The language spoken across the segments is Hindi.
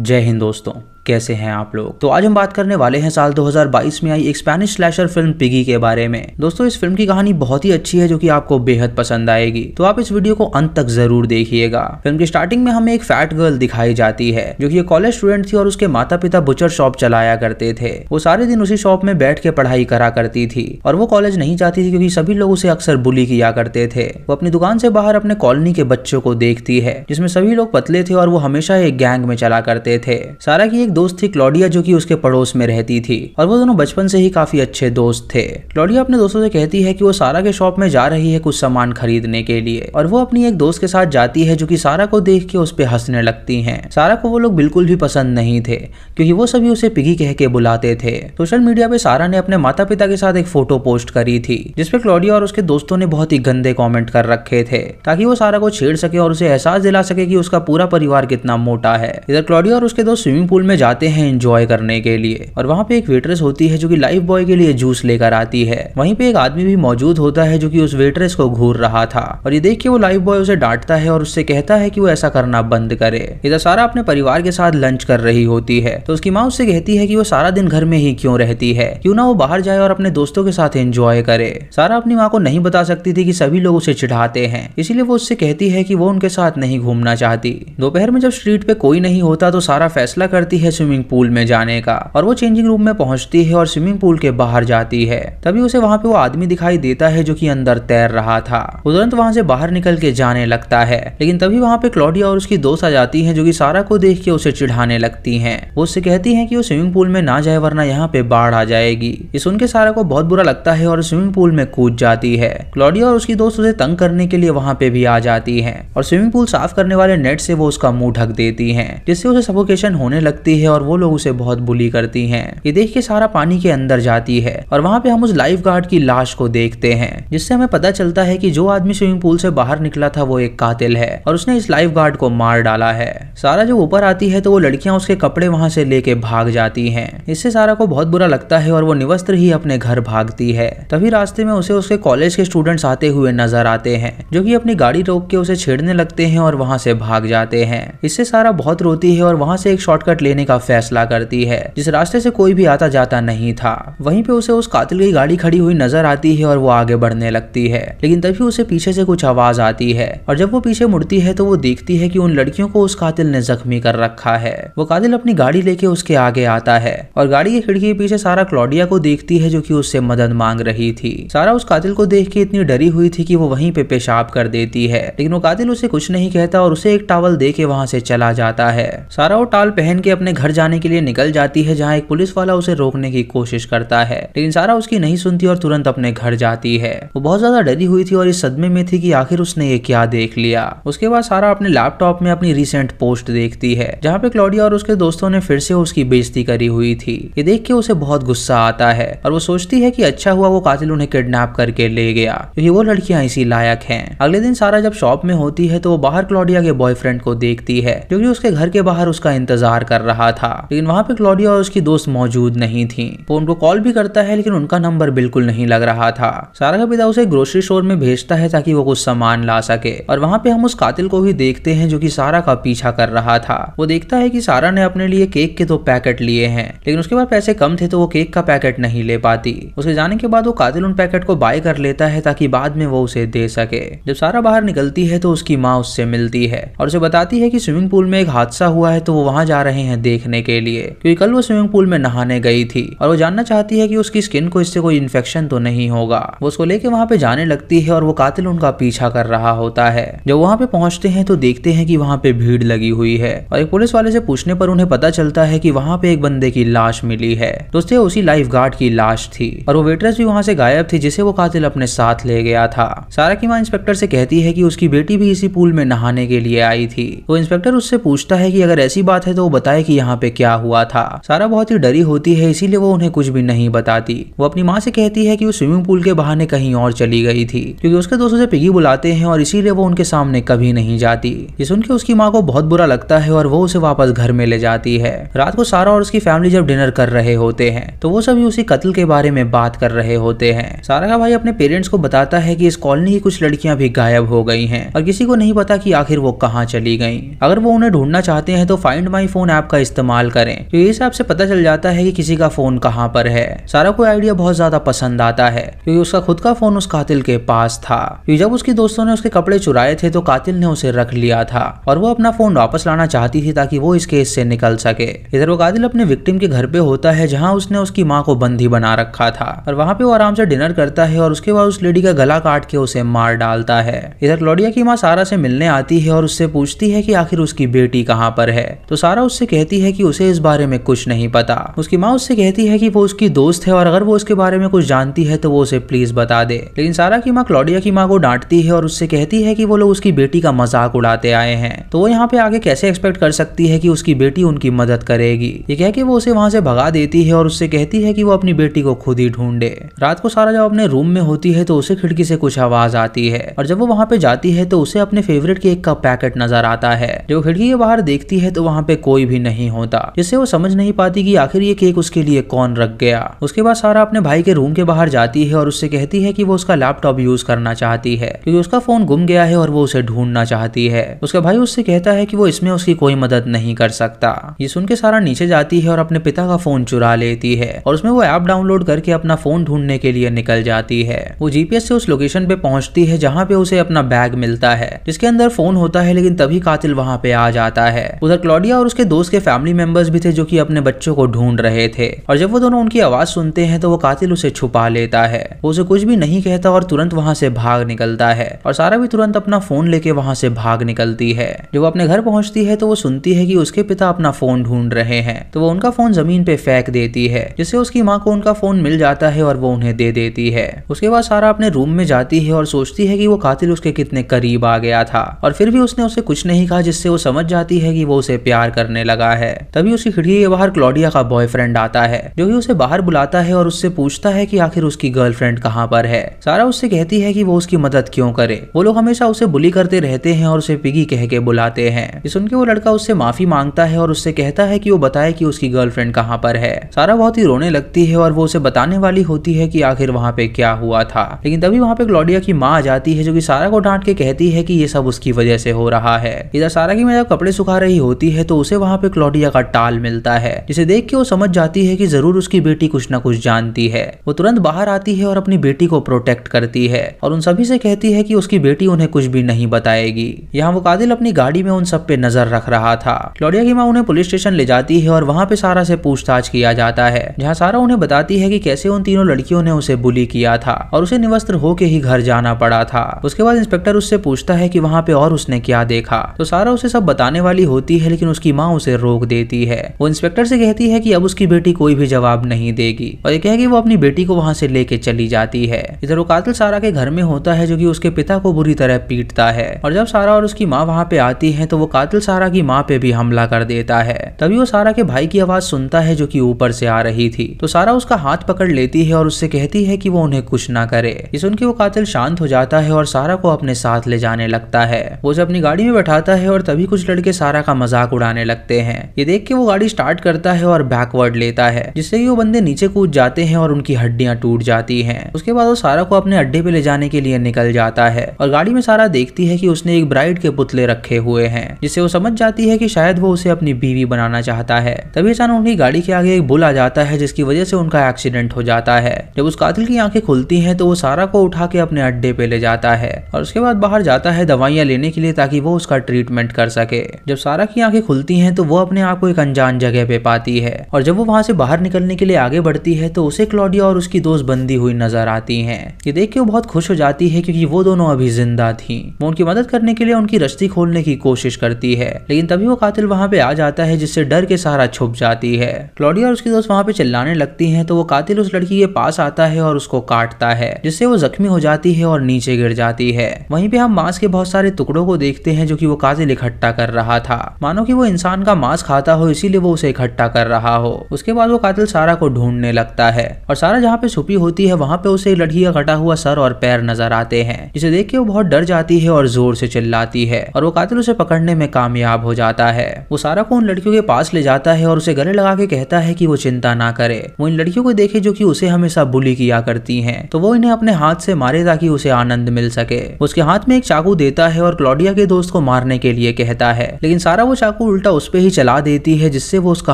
जय हिंद दोस्तों कैसे हैं आप लोग तो आज हम बात करने वाले हैं साल 2022 में आई एक स्पेनिश स्लैशर फिल्म पिगी के बारे में दोस्तों इस फिल्म की कहानी बहुत ही अच्छी है जो कि आपको बेहद पसंद आएगी तो आप इस वीडियो को अंत तक जरूर देखिएगा फिल्म की स्टार्टिंग में हमें एक फैट गर्ल दिखाई जाती है जो की कॉलेज स्टूडेंट थी और उसके माता पिता बुचर शॉप चलाया करते थे वो सारे दिन उसी शॉप में बैठ के पढ़ाई करा करती थी और वो कॉलेज नहीं जाती थी क्योंकि सभी लोग उसे अक्सर बुली किया करते थे वो अपनी दुकान से बाहर अपने कॉलोनी के बच्चों को देखती है जिसमें सभी लोग पतले थे और वो हमेशा एक गैंग में चला करते थे सारा की एक दोस्त थी क्लॉडिया जो कि उसके पड़ोस में रहती थी और वो दोनों बचपन से ही काफी अच्छे दोस्त थे क्लॉडिया अपने दोस्तों से कहती है कि वो सारा के शॉप में जा रही है कुछ सामान खरीदने के लिए और वो अपनी एक दोस्त के साथ जाती है जो की सारा को देख के उस पर हंसने लगती है सारा को वो लोग बिल्कुल भी पसंद नहीं थे क्योंकि वो सभी उसे पिगी कह के बुलाते थे सोशल मीडिया पे सारा ने अपने माता पिता के साथ एक फोटो पोस्ट करी थी जिसपे क्लॉडिया और उसके दोस्तों ने बहुत ही गंदे कॉमेंट कर रखे थे ताकि वो सारा को छेड़ सके और उसे एहसास दिला सके कि उसका पूरा परिवार कितना मोटा है इधर क्लॉडिया और उसके दोस्त स्विमिंग पूल में जा जाते हैं इंजॉय करने के लिए और वहाँ पे एक वेटरेस होती है जो की लाइफ बॉय के लिए जूस लेकर आती है वहीं पे एक आदमी भी मौजूद होता है जो की उस वेटरेस को घूर रहा था और ये देख के वो लाइफ बॉय उसे डांटता है और उससे कहता है की वो ऐसा करना बंद करे इधर तो सारा अपने परिवार के साथ लंच कर रही होती है तो उसकी माँ उससे कहती है की वो सारा दिन घर में ही क्यों रहती है क्यों ना वो बाहर जाए और अपने दोस्तों के साथ एंजॉय करे सारा अपनी माँ को नहीं बता सकती थी कि सभी लोग उसे चिढ़ाते हैं इसीलिए वो उससे कहती है कि वो उनके साथ नहीं घूमना चाहती दोपहर में जब स्ट्रीट पे कोई नहीं होता तो सारा फैसला करती है है स्विमिंग पूल में जाने का और वो चेंजिंग रूम में पहुंचती है और स्विमिंग पूल के बाहर जाती है तभी उसे वहाँ पे वो आदमी दिखाई देता है जो की अंदर तैर रहा था वो तुरंत वहाँ से बाहर निकल के जाने लगता है लेकिन तभी वहाँ पे क्लोडिया और उसकी दोस्त आ जाती है जो की सारा को देख के उसे चिढ़ाने लगती है वो उससे कहती है की वो स्विमिंग पूल में ना जाए वरना यहाँ पे बाढ़ आ जाएगी ये सुन के सारा को बहुत बुरा लगता है और स्विमिंग पूल में कूद जाती है क्लोडिया और उसकी दोस्त उसे तंग करने के लिए वहाँ पे भी आ जाती है और स्विमिंग पूल साफ करने वाले नेट से वो उसका मुंह ढक देती है जिससे उसे सफोकेशन होने लगती जाती है और वो लोग उसे बहुत बुली करती है ये देख के सारा पानी के अंदर जाती है और वहाँ पे हम उस लाइफ गार्ड की लाश को देखते हैं जिससे हमें पता चलता है की जो आदमी स्विमिंग पूल से बाहर निकला था वो एक कातिल है और उसने इस लाइफ गार्ड को मार डाला है सारा जब ऊपर आती है तो वो लड़कियां उसके कपड़े वहां से लेके भाग जाती हैं इससे सारा को बहुत बुरा लगता है और वो निवस्त्र ही अपने घर भागती है तभी रास्ते में उसे उसके कॉलेज के स्टूडेंट्स आते हुए नजर आते हैं जो कि अपनी गाड़ी रोक के उसे छेड़ने लगते हैं और वहां से भाग जाते हैं इससे सारा बहुत रोती है और वहां से एक शॉर्टकट लेने का फैसला करती है जिस रास्ते से कोई भी आता जाता नहीं था वहीं पे उसे उस कातिल की गाड़ी खड़ी हुई नजर आती है और वो आगे बढ़ने लगती है लेकिन तभी उसे पीछे से कुछ आवाज आती है और जब वो पीछे मुड़ती है तो वो देखती है की उन लड़कियों को उस कातिल ने जख्मी कर रखा है वो कातिल अपनी गाड़ी लेके उसके आगे आता है और गाड़ी की खिड़की के पीछे सारा क्लोडिया को देखती है जो की उससे मदद मांग रही थी सारा उस कातिल को देख के इतनी डरी हुई थी की वो वहीं पे पेशाब कर देती है लेकिन वो कातिल उसे कुछ नहीं कहता और उसे एक टावल दे के वहां से चला जाता है सारा वो टाल पहन के अपने घर जाने के लिए निकल जाती है जहाँ एक पुलिस वाला उसे रोकने की कोशिश करता है लेकिन सारा उसकी नहीं सुनती और तुरंत अपने घर जाती है वो बहुत ज्यादा डरी हुई थी और इस सदमे में थी कि आखिर उसने ये क्या देख लिया उसके बाद सारा अपने लैपटॉप में अपनी रिसेंट पोस्ट देखती है जहाँ पे क्लोडिया और उसके दोस्तों ने फिर से उसकी बेजती करी हुई थी ये देख के उसे बहुत गुस्सा आता है और वो सोचती है की अच्छा हुआ वो कातिल उन्हें किडनेप करके ले गया क्योंकि वो लड़कियां इसी लायक है अगले दिन सारा जब शॉप में होती है तो वो बाहर क्लोडिया के बॉयफ्रेंड को देखती है क्योंकि उसके घर के बाहर उसका इंतजार कर रहा रहा था लेकिन वहाँ पे क्लॉडिया और उसकी दोस्त मौजूद नहीं थी वो उनको कॉल भी करता है लेकिन उनका नंबर बिल्कुल नहीं लग रहा था सारा का पिता उसे ग्रोसरी स्टोर में भेजता है ताकि वो कुछ सामान ला सके और वहाँ पे हम उस कातिल को भी देखते हैं जो की सारा का पीछा कर रहा था वो देखता है की सारा ने अपने लिए केक के दो पैकेट लिए हैं लेकिन उसके बाद पैसे कम थे तो वो केक का पैकेट नहीं ले पाती उसके जाने के बाद वो कातिल उन पैकेट को बाय कर लेता है ताकि बाद में वो उसे दे सके जब सारा बाहर निकलती है तो उसकी माँ उससे मिलती है और उसे बताती है कि स्विमिंग पूल में एक हादसा हुआ है तो वो वहां जा रहे हैं देख देखने के लिए क्योंकि कल वो स्विमिंग पूल में नहाने गई थी और वो जानना चाहती है कि उसकी स्किन को इससे कोई इन्फेक्शन तो नहीं होगा वो उसको लेके वहाँ पे जाने लगती है और वो कातिल उनका पीछा कर रहा होता है जब वहाँ पे पहुंचते हैं तो देखते हैं कि वहाँ पे भीड़ लगी हुई है और एक पुलिस वाले से पूछने पर उन्हें पता चलता है कि वहाँ पे एक बंदे की लाश मिली है दोस्तों उसी लाइफ गार्ड की लाश थी और वो वेटरेस भी वहाँ से गायब थी जिसे वो कातिल अपने साथ ले गया था सारा की माँ इंस्पेक्टर से कहती है कि उसकी बेटी भी इसी पूल में नहाने के लिए आई थी वो इंस्पेक्टर उससे पूछता है कि अगर ऐसी बात है तो वो बताए कि यहाँ यहाँ पे क्या हुआ था सारा बहुत ही डरी होती है इसीलिए वो उन्हें कुछ भी नहीं बताती वो अपनी माँ से कहती है की वो स्विमिंग पूल के बहाने कहीं और चली गई थी क्योंकि उसके दोस्तों से पिगी बुलाते हैं और इसीलिए वो उनके सामने कभी नहीं जाती ये सुन के उसकी माँ को बहुत बुरा लगता है और वो उसे वापस घर में ले जाती है रात को सारा और उसकी फैमिली जब डिनर कर रहे होते हैं तो वो सभी उसी कत्ल के बारे में बात कर रहे होते हैं सारा का भाई अपने पेरेंट्स को बताता है कि इस कॉलोनी की कुछ लड़कियां भी गायब हो गई हैं और किसी को नहीं पता कि आखिर वो कहाँ चली गई अगर वो उन्हें ढूंढना चाहते हैं तो फाइंड माई फोन ऐप का इस्तेमाल इस्तेमाल करें तो इस आपसे पता चल जाता है कि किसी का फोन कहाँ पर है सारा को आइडिया बहुत ज्यादा पसंद आता है क्योंकि उसका खुद का फोन उस कातिल के पास था जब उसके दोस्तों ने उसके कपड़े चुराए थे तो कातिल ने उसे रख लिया था और वो अपना फोन वापस लाना चाहती थी ताकि वो इस केस से निकल सके इधर वो कातिल अपने विक्टिम के घर पे होता है जहाँ उसने उसकी माँ को बंदी बना रखा था और वहाँ पे वो आराम से डिनर करता है और उसके बाद उस लेडी का गला काट के उसे मार डालता है इधर क्लोडिया की माँ सारा से मिलने आती है और उससे पूछती है की आखिर उसकी बेटी कहाँ पर है तो सारा उससे कहती कहती है कि उसे इस बारे में कुछ नहीं पता उसकी माँ उससे कहती है कि वो उसकी दोस्त है और अगर वो उसके बारे में कुछ जानती है तो वो उसे प्लीज बता दे लेकिन सारा की माँ क्लोडिया की माँ को डांटती है और उससे कहती है कि वो लोग उसकी बेटी का मजाक उड़ाते आए हैं तो वो यहाँ पे आगे कैसे एक्सपेक्ट कर सकती है कि उसकी बेटी उनकी मदद करेगी ये कह के वो उसे वहां से भगा देती है और उससे कहती है कि वो अपनी बेटी को खुद ही ढूंढे रात को सारा जब अपने रूम में होती है तो उसे खिड़की से कुछ आवाज आती है और जब वो वहां पे जाती है तो उसे अपने फेवरेट केक का पैकेट नजर आता है जो खिड़की के बाहर देखती है तो वहां पे कोई भी नहीं नहीं होता जिससे वो समझ नहीं पाती कि आखिर ये केक उसके लिए कौन रख गया उसके बाद सारा अपने भाई के रूम के बाहर जाती है और उससे कहती है कि वो उसका लैपटॉप यूज करना चाहती है क्योंकि उसका फोन गुम गया है और वो उसे ढूंढना चाहती है उसका भाई उससे कहता है कि वो इसमें उसकी कोई मदद नहीं कर सकता ये सुन के सारा नीचे जाती है और अपने पिता का फोन चुरा लेती है और उसमें वो ऐप डाउनलोड करके अपना फोन ढूंढने के लिए निकल जाती है वो जीपीएस से उस लोकेशन पे पहुंचती है जहाँ पे उसे अपना बैग मिलता है जिसके अंदर फोन होता है लेकिन तभी कातिल वहाँ पे आ जाता है उधर क्लॉडिया और उसके दोस्त के फैमिली फैमिली मेंबर्स भी थे जो कि अपने बच्चों को ढूंढ रहे थे और जब वो दोनों उनकी आवाज सुनते हैं तो वो कातिल उसे छुपा लेता है वो उसे कुछ भी नहीं कहता और तुरंत वहां से भाग निकलता है और सारा भी तुरंत अपना फोन लेके वहां से भाग निकलती है जब वो अपने घर पहुंचती है तो वो सुनती है कि उसके पिता अपना फोन ढूंढ रहे हैं तो वो उनका फोन जमीन पे फेंक देती है जिससे उसकी माँ को उनका फोन मिल जाता है और वो उन्हें दे देती है उसके बाद सारा अपने रूम में जाती है और सोचती है कि वो कातिल उसके कितने करीब आ गया था और फिर भी उसने उसे कुछ नहीं कहा जिससे वो समझ जाती है कि वो उसे प्यार करने लगा है है तभी उसी खिड़की के बाहर क्लोडिया का बॉयफ्रेंड आता है जो की उसे बाहर बुलाता है और उससे पूछता है की आखिर उसकी गर्लफ्रेंड कहाँ पर है सारा उससे कहती है की वो उसकी मदद क्यों करे वो लोग हमेशा उसे बुली करते रहते हैं और उसे पिगी कह के बुलाते हैं सुन के वो लड़का उससे माफी मांगता है और उससे कहता है कि वो बताए कि उसकी गर्लफ्रेंड कहाँ पर है सारा बहुत ही रोने लगती है और वो उसे बताने वाली होती है कि आखिर वहाँ पे क्या हुआ था लेकिन तभी वहाँ पे क्लोडिया की माँ आ जाती है जो कि सारा को डांट के कहती है कि ये सब उसकी वजह से हो रहा है इधर सारा की मैं जब कपड़े सुखा रही होती है तो उसे वहाँ पे क्लोडिया भाटिया का टाल मिलता है जिसे देख के वो समझ जाती है कि जरूर उसकी बेटी कुछ ना कुछ जानती है वो तुरंत बाहर आती है और अपनी बेटी को प्रोटेक्ट करती है और उन सभी से कहती है कि उसकी बेटी उन्हें कुछ भी नहीं बताएगी यहाँ वो कादिल अपनी गाड़ी में उन सब पे नजर रख रहा था क्लोडिया की माँ उन्हें पुलिस स्टेशन ले जाती है और वहाँ पे सारा से पूछताछ किया जाता है जहाँ सारा उन्हें बताती है कि कैसे उन तीनों लड़कियों ने उसे बुली किया था और उसे निवस्त्र होके ही घर जाना पड़ा था उसके बाद इंस्पेक्टर उससे पूछता है की वहाँ पे और उसने क्या देखा तो सारा उसे सब बताने वाली होती है लेकिन उसकी माँ उसे रोक देती है वो इंस्पेक्टर से कहती है कि अब उसकी बेटी कोई भी जवाब नहीं देगी और ये कह वो अपनी बेटी को वहाँ से लेके चली जाती है इधर वो कातिल सारा के घर में होता है जो की उसके पिता को बुरी तरह पीटता है और जब सारा और उसकी माँ वहाँ पे आती है तो वो कातिल सारा की माँ पे भी हमला कर देता है तभी वो सारा के भाई की आवाज सुनता है जो की ऊपर से आ रही थी तो सारा उसका हाथ पकड़ लेती है और उससे कहती है की वो उन्हें कुछ ना करे ये सुन के वो कातिल शांत हो जाता है और सारा को अपने साथ ले जाने लगता है वो जब अपनी गाड़ी में बैठाता है और तभी कुछ लड़के सारा का मजाक उड़ाने लगते हैं ये देख के वो गाड़ी स्टार्ट करता है और बैकवर्ड लेता है जिससे कि वो बंदे नीचे कूद जाते हैं और उनकी हड्डियां टूट जाती हैं उसके बाद वो सारा को अपने अड्डे पे ले जाने के लिए निकल जाता है और गाड़ी में सारा देखती है की उसने एक ब्राइड के पुतले रखे हुए है जिससे वो समझ जाती है की शायद वो उसे अपनी बीवी बनाना चाहता है तभी अचानक उनकी गाड़ी के आगे एक बुल आ जाता है जिसकी वजह से उनका एक्सीडेंट हो जाता है जब उस कातिल की आंखें खुलती हैं तो वो सारा को उठा के अपने अड्डे पे ले जाता है और उसके बाद बाहर जाता है दवाइयां लेने के लिए ताकि वो उसका ट्रीटमेंट कर सके जब सारा की आंखें खुलती हैं तो वो अपने आपको एक अनजान जगह पे पाती है और जब वो वहां से बाहर निकलने के लिए आगे बढ़ती है तो उसे क्लॉडिया और उसकी दोस्त बंदी हुई नजर आती है ये देख के वो बहुत खुश हो जाती है क्योंकि वो दोनों अभी जिंदा थी वो उनकी मदद करने के लिए उनकी रस्ती खोलने की कोशिश करती है लेकिन तभी वो कातिल वहां पे आ जाता है जिससे डर के सहारा छुप जाती है क्लॉडिया और उसकी दोस्त वहां पे चिल्लाने लगती है तो वो कातिल उस लड़की के पास आता है और उसको काटता है जिससे वो जख्मी हो जाती है और नीचे गिर जाती है वहीं पे हम मांस के बहुत सारे टुकड़ों को देखते हैं जो कि वो कातिल इकट्ठा कर रहा था मानो कि वो इंसान का मांस खा चाहता हो इसीलिए वो उसे इकट्ठा कर रहा हो उसके बाद वो कातिल सारा को ढूंढने लगता है और सारा जहाँ पे छुपी होती है वहाँ पे उसे लड़की का कटा हुआ सर और पैर नजर आते हैं जिसे देख के वो बहुत डर जाती है और जोर से चिल्लाती है और वो कातिल उसे पकड़ने में कामयाब हो जाता है वो सारा को उन लड़कियों के पास ले जाता है और उसे गले लगा के कहता है की वो चिंता ना करे वो इन लड़कियों को देखे जो की उसे हमेशा बुली किया करती है तो वो इन्हें अपने हाथ से मारे ताकि उसे आनंद मिल सके उसके हाथ में एक चाकू देता है और क्लोडिया के दोस्त को मारने के लिए कहता है लेकिन सारा वो चाकू उल्टा उस पर ही चला गिरा देती है जिससे वो उसका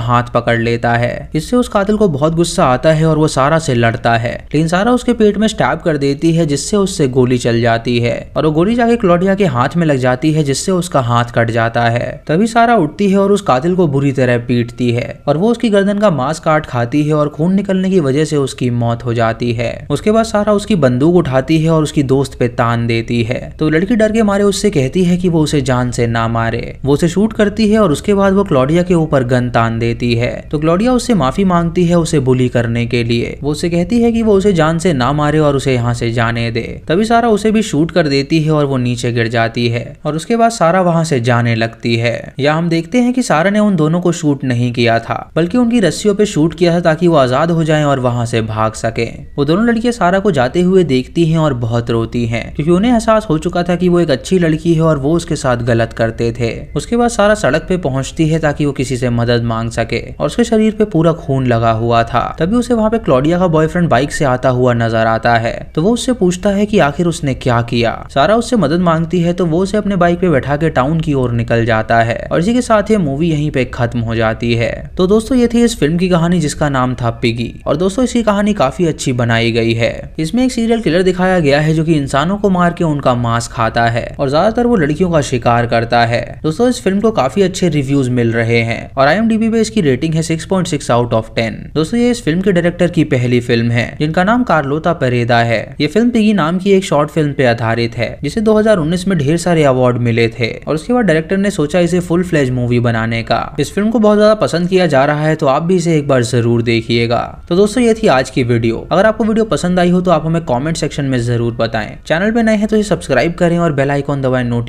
हाथ पकड़ लेता है इससे उस कातिल को बहुत गुस्सा आता है और वो सारा से लड़ता है लेकिन सारा उसके पेट में स्टैप कर देती है जिससे उससे गोली चल जाती है और वो गोली जाके क्लोडिया के हाथ में लग जाती है जिससे उसका हाथ कट जाता है तभी सारा उठती है और उस कातिल को बुरी तरह पीटती है और वो उसकी गर्दन का मांस काट खाती है और खून निकलने की वजह से उसकी मौत हो जाती है उसके बाद सारा उसकी बंदूक उठाती है और उसकी दोस्त पे तान देती है तो लड़की डर के मारे उससे कहती है कि वो उसे जान से ना मारे वो उसे शूट करती है और उसके बाद वो क्लोडिया ग्लोडिया के ऊपर गन तान देती है तो ग्लोडिया उससे माफी मांगती है उसे बुली करने के लिए वो उसे कहती है कि वो उसे जान से ना मारे और उसे यहाँ से जाने दे तभी सारा उसे भी शूट कर देती है और वो नीचे गिर जाती है और उसके बाद सारा वहां से जाने लगती है या हम देखते हैं कि सारा ने उन दोनों को शूट नहीं किया था बल्कि उनकी रस्सियों पे शूट किया था ताकि वो आजाद हो जाएं और वहां से भाग सके वो दोनों लड़कियां सारा को जाते हुए देखती हैं और बहुत रोती हैं क्योंकि उन्हें एहसास हो चुका था कि वो एक अच्छी लड़की है और वो उसके साथ गलत करते थे उसके बाद सारा सड़क पे पहुंचती है ताकि वो किसी से मदद मांग सके और उसके शरीर पे पूरा खून लगा हुआ था तभी उसे वहाँ पे क्लोडिया का बॉयफ्रेंड बाइक से आता हुआ नजर आता है तो वो उससे पूछता है की आखिर उसने क्या किया सारा उससे मदद मांगती है तो वो उसे अपने बाइक पे बैठा के टाउन की ओर निकल जाता है और इसी के साथ ये मूवी यहीं पे खत्म हो जाती है तो दोस्तों ये थी इस फिल्म की कहानी जिसका नाम था पिगी और दोस्तों इसकी कहानी काफी अच्छी बनाई गई है इसमें एक सीरियल किलर दिखाया गया है जो की इंसानों को मार के उनका मांस खाता है और ज्यादातर वो लड़कियों का शिकार करता है दोस्तों इस फिल्म को काफी अच्छे रिव्यूज मिल रहे रहे हैं और आई पे इसकी रेटिंग है 6.6 आउट ऑफ 10 दोस्तों ये इस फिल्म के डायरेक्टर की पहली फिल्म है जिनका नाम कार्लोता परेदा है ये फिल्म पिगी नाम की एक शॉर्ट फिल्म पे आधारित है जिसे उन्नीस में ढेर सारे अवार्ड मिले थे और उसके बाद डायरेक्टर ने सोचा इसे फुल फ्लेज मूवी बनाने का इस फिल्म को बहुत ज्यादा पसंद किया जा रहा है तो आप भी इसे एक बार जरूर देखिएगा तो दोस्तों ये थी आज की वीडियो अगर आपको वीडियो पसंद आई हो तो आप हमें कॉमेंट सेक्शन में जरूर बताएं चैनल पे नए हैं तो इसे सब्सक्राइब करें और बेल आइकॉन दबाएं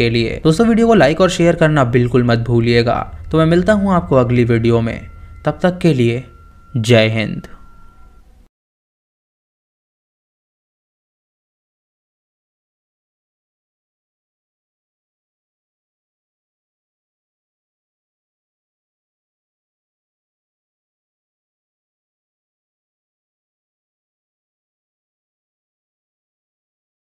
के लिए दोस्तों वीडियो को लाइक और शेयर करना बिल्कुल मत भूलिएगा तो मैं मिलता हूँ आपको अगली वीडियो में तब तक के लिए जय हिंद